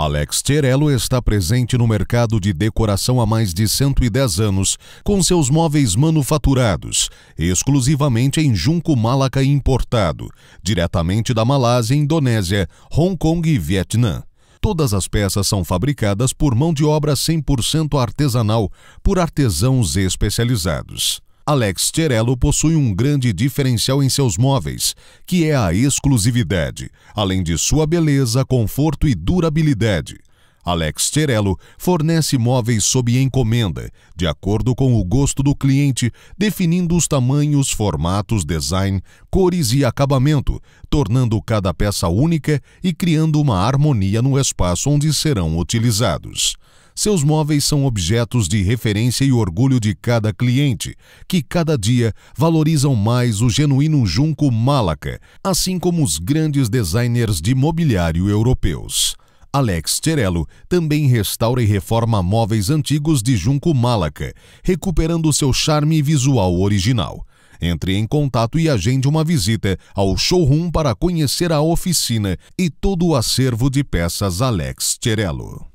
Alex Tirello está presente no mercado de decoração há mais de 110 anos, com seus móveis manufaturados, exclusivamente em junco malaca importado, diretamente da Malásia, Indonésia, Hong Kong e Vietnã. Todas as peças são fabricadas por mão de obra 100% artesanal, por artesãos especializados. Alex Cerello possui um grande diferencial em seus móveis, que é a exclusividade, além de sua beleza, conforto e durabilidade. Alex Cerello fornece móveis sob encomenda, de acordo com o gosto do cliente, definindo os tamanhos, formatos, design, cores e acabamento, tornando cada peça única e criando uma harmonia no espaço onde serão utilizados. Seus móveis são objetos de referência e orgulho de cada cliente, que cada dia valorizam mais o genuíno junco Malaca, assim como os grandes designers de mobiliário europeus. Alex Cerello também restaura e reforma móveis antigos de junco Malaca, recuperando seu charme visual original. Entre em contato e agende uma visita ao showroom para conhecer a oficina e todo o acervo de peças Alex Cerello.